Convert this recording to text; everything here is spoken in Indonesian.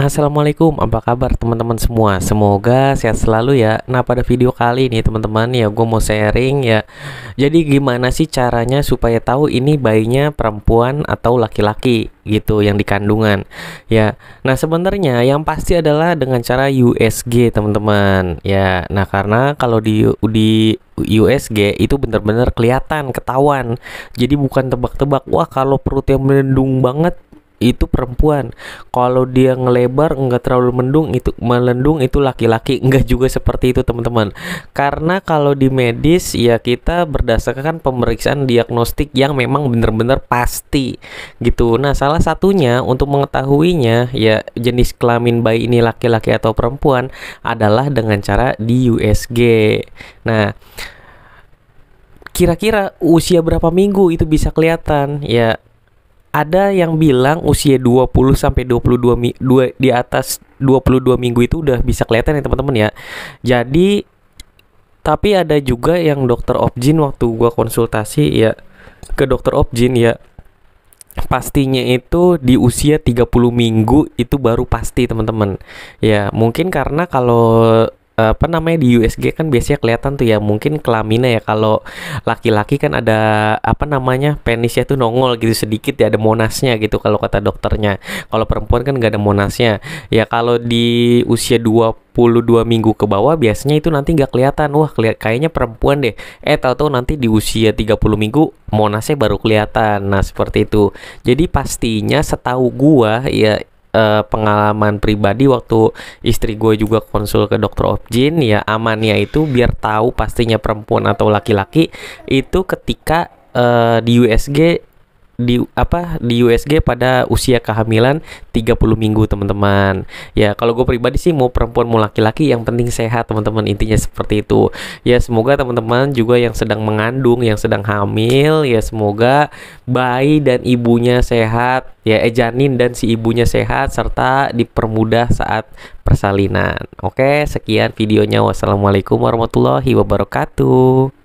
Assalamualaikum, apa kabar teman-teman semua? Semoga sehat selalu ya. Nah, pada video kali ini teman-teman ya gue mau sharing ya. Jadi gimana sih caranya supaya tahu ini bayinya perempuan atau laki-laki gitu yang dikandungan? ya. Nah, sebenarnya yang pasti adalah dengan cara USG teman-teman ya. Nah, karena kalau di di USG itu benar-benar kelihatan, ketahuan. Jadi bukan tebak-tebak. Wah, kalau perutnya mendung banget itu perempuan. Kalau dia ngelebar nggak terlalu mendung itu melendung itu laki-laki nggak juga seperti itu teman-teman. Karena kalau di medis ya kita berdasarkan pemeriksaan diagnostik yang memang benar-benar pasti gitu. Nah salah satunya untuk mengetahuinya ya jenis kelamin bayi ini laki-laki atau perempuan adalah dengan cara di USG. Nah kira-kira usia berapa minggu itu bisa kelihatan ya ada yang bilang usia 20 sampai 22 mi, dua, di atas 22 minggu itu udah bisa kelihatan ya teman-teman ya. Jadi tapi ada juga yang dokter Opjin waktu gua konsultasi ya ke dokter Opjin ya pastinya itu di usia 30 minggu itu baru pasti teman-teman. Ya, mungkin karena kalau apa namanya di USG kan biasanya kelihatan tuh ya mungkin kelaminnya ya kalau laki-laki kan ada apa namanya penisnya tuh nongol gitu sedikit ya ada monasnya gitu kalau kata dokternya kalau perempuan kan nggak ada monasnya ya kalau di usia puluh 22 minggu ke bawah biasanya itu nanti nggak kelihatan wah keliat, kayaknya perempuan deh eh tau tau nanti di usia 30 minggu monasnya baru kelihatan nah seperti itu jadi pastinya setahu gua ya uh, pengalaman pribadi waktu istri gue juga konsul ke dokter objin ya amannya itu biar tahu pastinya perempuan atau laki-laki itu ketika uh, di USG di apa di USG pada usia kehamilan 30 minggu teman-teman. Ya, kalau gue pribadi sih mau perempuan mau laki-laki yang penting sehat teman-teman intinya seperti itu. Ya, semoga teman-teman juga yang sedang mengandung, yang sedang hamil ya semoga bayi dan ibunya sehat, ya eh, janin dan si ibunya sehat serta dipermudah saat persalinan. Oke, sekian videonya. Wassalamualaikum warahmatullahi wabarakatuh.